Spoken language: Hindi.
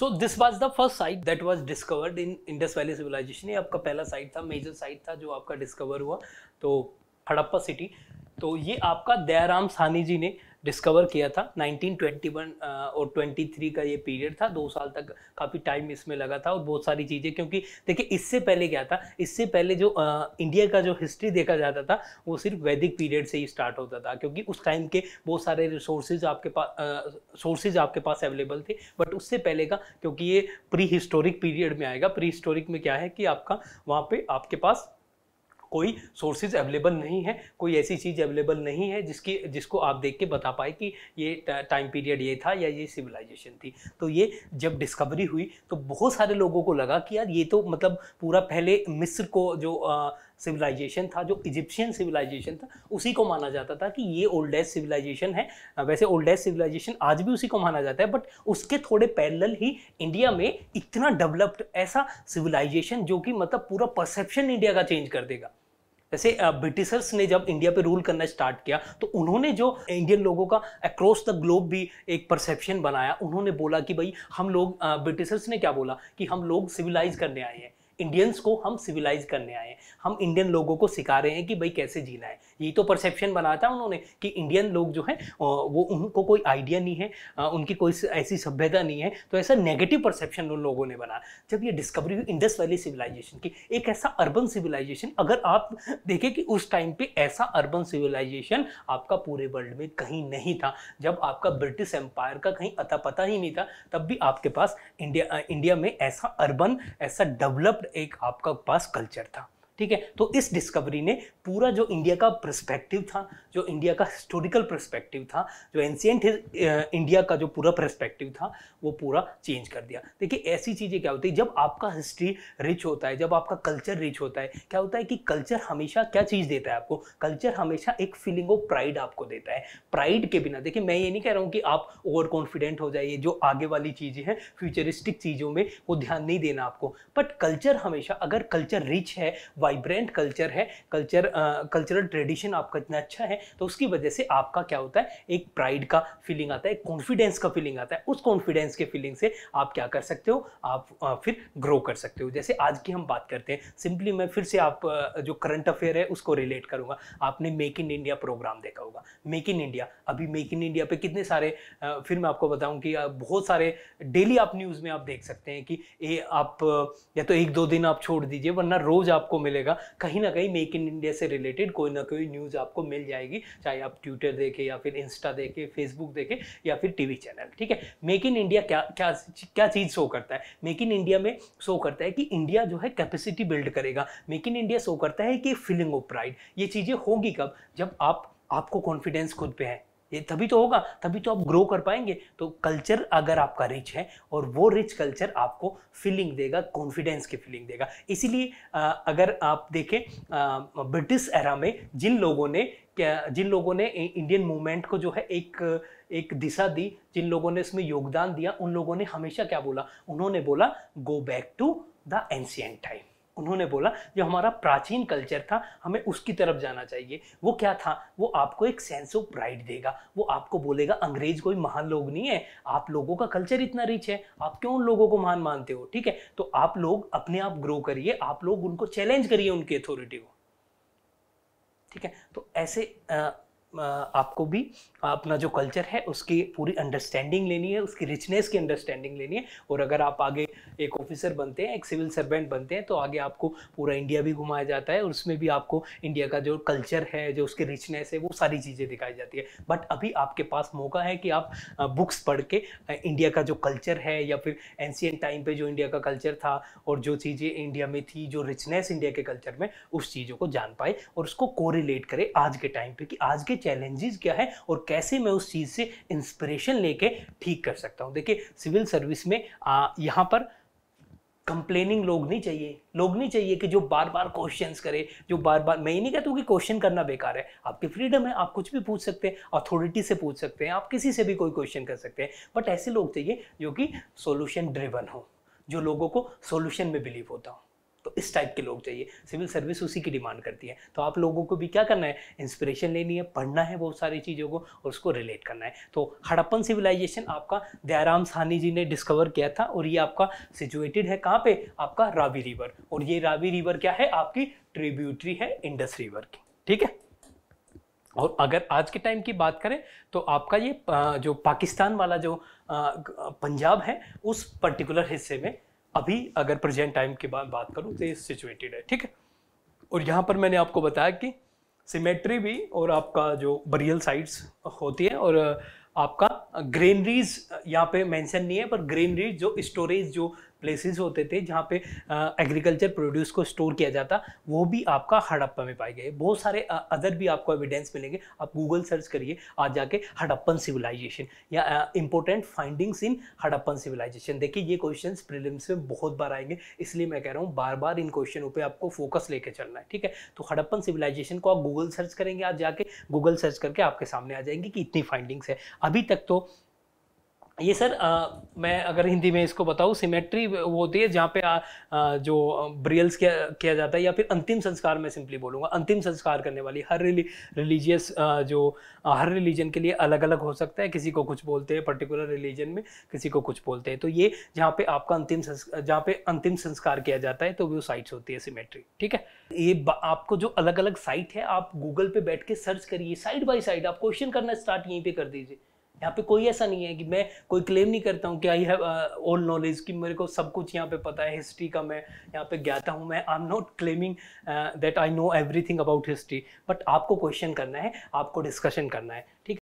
so this was the first site that was discovered in Indus valley civilisation ये आपका पहला साइट था मेजर साइट था जो आपका डिस्कवर हुआ तो हड़प्पा सिटी तो ये आपका दयाराम सानी जी ने डिस्कवर किया था 1921 और 23 का ये पीरियड था दो साल तक काफ़ी टाइम इसमें लगा था और बहुत सारी चीज़ें क्योंकि देखिए इससे पहले क्या था इससे पहले जो आ, इंडिया का जो हिस्ट्री देखा जाता था वो सिर्फ वैदिक पीरियड से ही स्टार्ट होता था क्योंकि उस टाइम के बहुत सारे रिसोर्सेज आपके पास सोर्सेज आपके पास अवेलेबल थे बट उससे पहले का क्योंकि ये प्री हिस्टोरिक पीरियड में आएगा प्री हिस्टोरिक में क्या है कि आपका वहाँ पर आपके पास कोई सोर्सेज अवेलेबल नहीं है कोई ऐसी चीज़ अवेलेबल नहीं है जिसकी जिसको आप देख के बता पाए कि ये टाइम पीरियड ये था या ये सिविलाइजेशन थी तो ये जब डिस्कवरी हुई तो बहुत सारे लोगों को लगा कि यार ये तो मतलब पूरा पहले मिस्र को जो आ, सिविलाइजेशन था जो इजिप्शियन सिविलाइजेशन था उसी को माना जाता था कि ये ओल्डेस्ट सिविलाइजेशन है वैसे ओल्डेस्ट सिविलाइजेशन आज भी उसी को माना जाता है बट उसके थोड़े पैरेलल ही इंडिया में इतना डेवलप्ड ऐसा सिविलाइजेशन जो कि मतलब पूरा परसेप्शन इंडिया का चेंज कर देगा जैसे ब्रिटिशर्स ने जब इंडिया पे रूल करना स्टार्ट किया तो उन्होंने जो इंडियन लोगों का अक्रॉस द ग्लोब भी एक परसेप्शन बनाया उन्होंने बोला कि भाई हम लोग ब्रिटिशर्स ने क्या बोला कि हम लोग सिविलाइज करने आए हैं इंडियंस को हम सिविलाइज करने आए हैं हम इंडियन लोगों को सिखा रहे हैं कि भाई कैसे जीना है ये तो परसेप्शन बनाया था उन्होंने कि इंडियन लोग जो है वो उनको कोई आइडिया नहीं है उनकी कोई ऐसी सभ्यता नहीं है तो ऐसा नेगेटिव परसेप्शन उन लोगों ने बनाया जब ये डिस्कवरी हुई इंडस वैली सिविलाइजेशन की एक ऐसा अर्बन सिविलाइजेशन अगर आप देखें कि उस टाइम पे ऐसा अर्बन सिविलाइजेशन आपका पूरे वर्ल्ड में कहीं नहीं था जब आपका ब्रिटिश एम्पायर का कहीं अता पता ही नहीं था तब भी आपके पास इंडिया इंडिया में ऐसा अर्बन ऐसा डेवलप्ड एक आपका पास कल्चर था ठीक है तो इस डिस्कवरी ने पूरा जो इंडिया का प्रस्पेक्टिव था जो इंडिया का हिस्टोरिकल प्रस्पेक्टिव था जो एंशियंट इंडिया का जो पूरा प्रस्पेक्टिव था वो पूरा चेंज कर दिया देखिए ऐसी चीज़ें क्या होती है जब आपका हिस्ट्री रिच होता है जब आपका कल्चर रिच होता है क्या होता है कि कल्चर हमेशा क्या चीज़ देता है आपको कल्चर हमेशा एक फीलिंग ऑफ प्राइड आपको देता है प्राइड के बिना देखिए मैं ये नहीं कह रहा हूँ कि आप ओवर कॉन्फिडेंट हो जाइए जो आगे वाली चीज़ें हैं फ्यूचरिस्टिक चीज़ों में वो ध्यान नहीं देना आपको बट कल्चर हमेशा अगर कल्चर रिच है वाइब्रेंट कल्चर है कल्चर कल्चरल ट्रेडिशन आपका इतना अच्छा है तो उसकी वजह से आपका क्या होता है एक प्राइड का फीलिंग आता है एक कॉन्फिडेंस का फीलिंग आता है उस कॉन्फिडेंस के फीलिंग से आप क्या कर सकते हो आप आ, फिर ग्रो कर सकते हो जैसे आज की हम बात करते हैं सिंपली मैं फिर से आप जो करंट अफेयर है उसको रिलेट करूँगा आपने मेक इन इंडिया प्रोग्राम देखा होगा मेक इन इंडिया अभी मेक इन इंडिया पे कितने सारे फिर मैं आपको बताऊँ कि बहुत सारे डेली आप न्यूज़ में आप देख सकते हैं कि ए, आप या तो एक दो दिन आप छोड़ दीजिए वरना रोज़ आपको मिल मिलेगा कहीं ना कहीं मेक इन इंडिया से रिलेटेड कोई ना कोई न्यूज़ आपको मिल जाएगी चाहे आप ट्विटर देखें या फिर इंस्टा देखें फेसबुक देखें या फिर टीवी चैनल ठीक है मेक इन इंडिया क्या क्या क्या चीज़ शो करता है मेक इन इंडिया में शो करता है कि इंडिया जो है कैपेसिटी बिल्ड करेगा मेक इन इंडिया शो करता है कि फीलिंग ऑफ प्राइड ये चीज़ें होगी कब जब आप आपको कॉन्फिडेंस खुद पे है ये तभी तो होगा तभी तो आप ग्रो कर पाएंगे तो कल्चर अगर आपका रिच है और वो रिच कल्चर आपको फीलिंग देगा कॉन्फिडेंस की फीलिंग देगा इसीलिए अगर आप देखें ब्रिटिश एरा में जिन लोगों ने जिन लोगों ने इंडियन मूवमेंट को जो है एक एक दिशा दी जिन लोगों ने इसमें योगदान दिया उन लोगों ने हमेशा क्या बोला उन्होंने बोला go back to the ancient time उन्होंने बोला जो हमारा प्राचीन कल्चर था हमें उसकी तरफ जाना चाहिए वो क्या था वो आपको एक सेंस ऑफ प्राइड देगा वो आपको बोलेगा अंग्रेज कोई महान लोग नहीं है आप लोगों का कल्चर इतना रिच है आप क्यों उन लोगों को महान मानते हो ठीक है तो आप लोग अपने आप ग्रो करिए आप लोग उनको चैलेंज करिए उनकी अथॉरिटी को ठीक है तो ऐसे आ, आपको भी अपना जो कल्चर है उसकी पूरी अंडरस्टैंडिंग लेनी है उसकी रिचनेस की अंडरस्टैंडिंग लेनी है और अगर आप आगे एक ऑफिसर बनते हैं एक सिविल सर्वेंट बनते हैं तो आगे आपको पूरा इंडिया भी घुमाया जाता है और उसमें भी आपको इंडिया का जो कल्चर है जो उसकी रिचनेस है वो सारी चीज़ें दिखाई जाती है बट अभी आपके पास मौका है कि आप बुक्स पढ़ के इंडिया का जो कल्चर है या फिर एनशियन टाइम पर जो इंडिया का कल्चर था और जो चीज़ें इंडिया में थी जो रिचनेस इंडिया के कल्चर में उस चीज़ों को जान पाए और उसको कोरिलेट करें आज के टाइम पर कि आज के चैलेंजेस क्या है और कैसे मैं उस चीज़ से इंस्पिरेशन लेके ठीक कर सकता हूँ देखिए सिविल सर्विस में यहाँ पर कंप्लेनिंग लोग नहीं चाहिए लोग नहीं चाहिए कि जो बार बार क्वेश्चन करे जो बार बार मैं ही नहीं कहता हूँ कि क्वेश्चन करना बेकार है आपकी फ्रीडम है आप कुछ भी पूछ सकते हैं अथॉरिटी से पूछ सकते हैं आप किसी से भी कोई क्वेश्चन कर सकते हैं बट ऐसे लोग चाहिए जो कि सोल्यूशन ड्रिवन हो जो लोगों को सोल्यूशन में बिलीव होता हो तो इस टाइप के लोग चाहिए सिविल सर्विस उसी की डिमांड करती है तो आप लोगों को भी क्या करना है इंस्पिरेशन लेनी है पढ़ना है बहुत सारी चीज़ों को और उसको रिलेट करना है तो हड़प्पन सिविलाइजेशन आपका दयाराम सानी जी ने डिस्कवर किया था और ये आपका सिचुएटेड है कहाँ पे आपका रावी रिवर और ये रावी रिवर क्या है आपकी ट्रिब्यूटरी है इंडस रिवर की ठीक है और अगर आज के टाइम की बात करें तो आपका ये जो पाकिस्तान वाला जो पंजाब है उस पर्टिकुलर हिस्से में अभी अगर प्रेजेंट टाइम की बात बात करूँ तो ये सिचुएटेड है ठीक है और यहाँ पर मैंने आपको बताया कि सिमेट्री भी और आपका जो बरियल साइड्स होती है और आपका ग्रेनरीज यहाँ पे मेंशन नहीं है पर ग्रेनरीज जो स्टोरेज जो प्लेसेस होते थे जहाँ पे एग्रीकल्चर प्रोड्यूस को स्टोर किया जाता वो भी आपका हड़प्पा में पाए गए बहुत सारे अदर भी आपको एविडेंस मिलेंगे आप गूगल सर्च करिए आज जाके हड़प्पन सिविलाइजेशन या important findings in Harappan civilisation देखिए ये क्वेश्चन प्रिलिम्स में बहुत बार आएंगे इसलिए मैं कह रहा हूँ बार बार इन क्वेश्चनों पर आपको फोकस लेके चलना है ठीक है तो हड़प्पन सिविलाइजेशन को आप गूगल सर्च करेंगे आज जाके गूगल सर्च करके आपके सामने आ जाएंगे कि इतनी फाइंडिंग्स है अभी तक तो ये सर आ, मैं अगर हिंदी में इसको बताऊँ सिमेट्री वो होती है जहाँ पे आ, आ, जो ब्रियल्स किया किया जाता है या फिर अंतिम संस्कार मैं सिंपली बोलूँगा अंतिम संस्कार करने वाली हर रिली, रिलीजियस जो आ, हर रिलीजन के लिए अलग अलग हो सकता है किसी को कुछ बोलते हैं पर्टिकुलर रिलीजन में किसी को कुछ बोलते हैं तो ये जहाँ पे आपका अंतिम संस्कार जहाँ पे अंतिम संस्कार किया जाता है तो वो साइट्स होती है सिमेट्री ठीक है ये आपको जो अलग अलग साइट है आप गूगल पे बैठ के सर्च करिए साइड बाई साइड आप क्वेश्चन करना स्टार्ट यहीं पर कर दीजिए यहाँ पे कोई ऐसा नहीं है कि मैं कोई क्लेम नहीं करता हूँ कि आई हैव ऑल नॉलेज कि मेरे को सब कुछ यहाँ पे पता है हिस्ट्री का मैं यहाँ पे ज्ञाता हूँ मैं I am not claiming that I know everything about history but आपको क्वेश्चन करना है आपको डिस्कशन करना है ठीक है